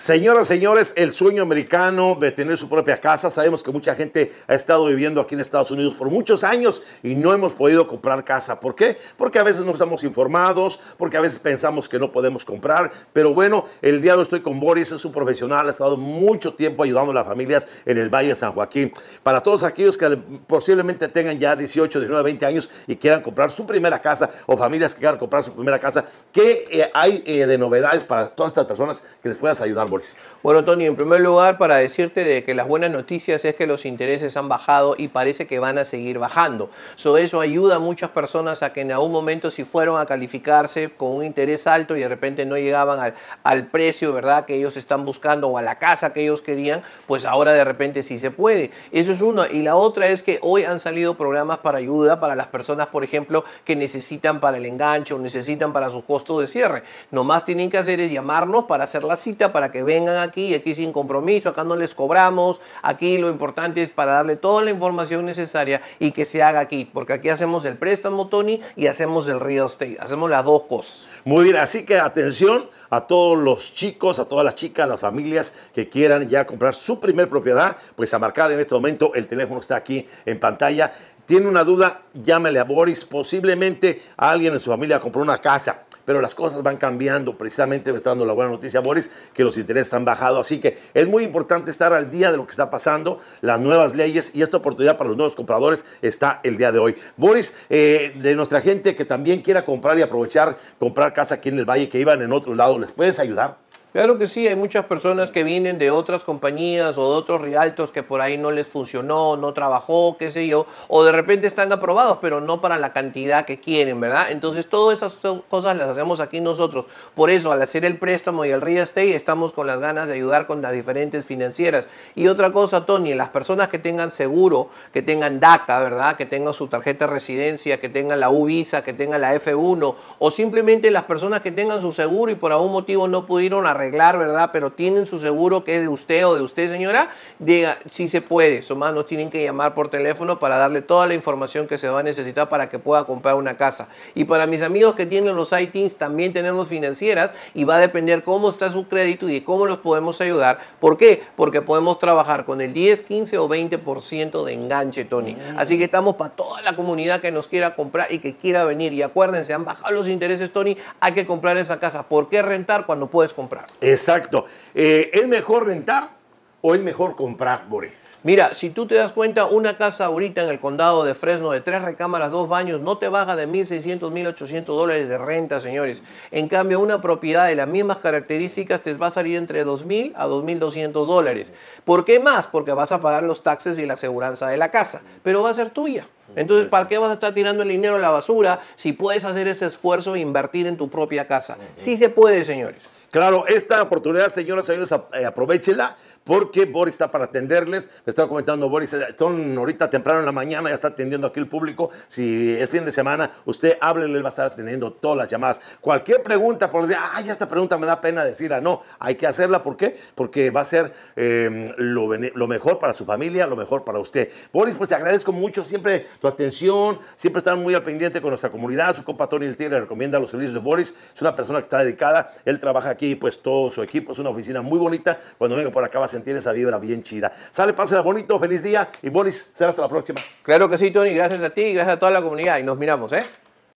Señoras, y señores, el sueño americano de tener su propia casa. Sabemos que mucha gente ha estado viviendo aquí en Estados Unidos por muchos años y no hemos podido comprar casa. ¿Por qué? Porque a veces no estamos informados, porque a veces pensamos que no podemos comprar. Pero bueno, el día de hoy estoy con Boris, es un profesional, ha estado mucho tiempo ayudando a las familias en el Valle de San Joaquín. Para todos aquellos que posiblemente tengan ya 18, 19, 20 años y quieran comprar su primera casa o familias que quieran comprar su primera casa, ¿qué eh, hay eh, de novedades para todas estas personas que les puedas ayudar? Bueno, Tony, en primer lugar, para decirte de que las buenas noticias es que los intereses han bajado y parece que van a seguir bajando. So, eso ayuda a muchas personas a que en algún momento si fueron a calificarse con un interés alto y de repente no llegaban al, al precio ¿verdad? que ellos están buscando o a la casa que ellos querían, pues ahora de repente sí se puede. Eso es uno. Y la otra es que hoy han salido programas para ayuda para las personas, por ejemplo, que necesitan para el enganche o necesitan para sus costos de cierre. Nomás tienen que hacer es llamarnos para hacer la cita para que vengan aquí, aquí sin compromiso, acá no les cobramos, aquí lo importante es para darle toda la información necesaria y que se haga aquí, porque aquí hacemos el préstamo, Tony, y hacemos el real estate, hacemos las dos cosas. Muy bien, así que atención a todos los chicos, a todas las chicas, a las familias que quieran ya comprar su primer propiedad, pues a marcar en este momento el teléfono está aquí en pantalla. Tiene una duda, llámale a Boris. Posiblemente alguien en su familia compró una casa pero las cosas van cambiando. Precisamente me está dando la buena noticia, Boris, que los intereses han bajado. Así que es muy importante estar al día de lo que está pasando, las nuevas leyes y esta oportunidad para los nuevos compradores está el día de hoy. Boris, eh, de nuestra gente que también quiera comprar y aprovechar, comprar casa aquí en el Valle, que iban en otro lado, ¿les puedes ayudar? Claro que sí, hay muchas personas que vienen de otras compañías o de otros rialtos que por ahí no les funcionó, no trabajó, qué sé yo, o de repente están aprobados, pero no para la cantidad que quieren, ¿verdad? Entonces todas esas cosas las hacemos aquí nosotros. Por eso al hacer el préstamo y el real estate estamos con las ganas de ayudar con las diferentes financieras. Y otra cosa, Tony, las personas que tengan seguro, que tengan DACA, ¿verdad? Que tengan su tarjeta de residencia, que tengan la U Visa, que tengan la F1, o simplemente las personas que tengan su seguro y por algún motivo no pudieron arreglar, ¿verdad? Pero tienen su seguro que es de usted o de usted, señora. Diga, si se puede. Son más, nos tienen que llamar por teléfono para darle toda la información que se va a necesitar para que pueda comprar una casa. Y para mis amigos que tienen los ITINs, también tenemos financieras y va a depender cómo está su crédito y cómo los podemos ayudar. ¿Por qué? Porque podemos trabajar con el 10, 15 o 20% de enganche, Tony. Mm. Así que estamos para toda la comunidad que nos quiera comprar y que quiera venir. Y acuérdense, han bajado los intereses, Tony. Hay que comprar esa casa. ¿Por qué rentar cuando puedes comprar? Exacto. Eh, ¿Es mejor rentar o es mejor comprar, Bore? Mira, si tú te das cuenta, una casa ahorita en el condado de Fresno de tres recámaras, dos baños, no te baja de 1.600, 1.800 dólares de renta, señores. En cambio, una propiedad de las mismas características te va a salir entre 2.000 a 2.200 dólares. ¿Por qué más? Porque vas a pagar los taxes y la aseguranza de la casa, pero va a ser tuya. Entonces, ¿para qué vas a estar tirando el dinero a la basura si puedes hacer ese esfuerzo e invertir en tu propia casa? Sí se puede, señores. Claro, esta oportunidad, señoras y señores, eh, aprovechela porque Boris está para atenderles. Me estaba comentando Boris, eh, son ahorita temprano en la mañana, ya está atendiendo aquí el público. Si es fin de semana, usted háblele, él va a estar atendiendo todas las llamadas. Cualquier pregunta, por decir, ay, esta pregunta me da pena decirla, no, hay que hacerla. ¿Por qué? Porque va a ser em, lo, mejor para su familia, lo mejor para usted. Boris, pues te agradezco mucho siempre tu atención, siempre estar muy al pendiente con nuestra comunidad. Su compa Tony El Tigre recomienda los servicios de Boris, es una persona que está dedicada, él trabaja pues todo su equipo. Es una oficina muy bonita. Cuando venga por acá va a sentir esa vibra bien chida. Sale, pásela bonito, feliz día. Y Boris, será hasta la próxima. Claro que sí, Tony. Gracias a ti y gracias a toda la comunidad. Y nos miramos, ¿eh?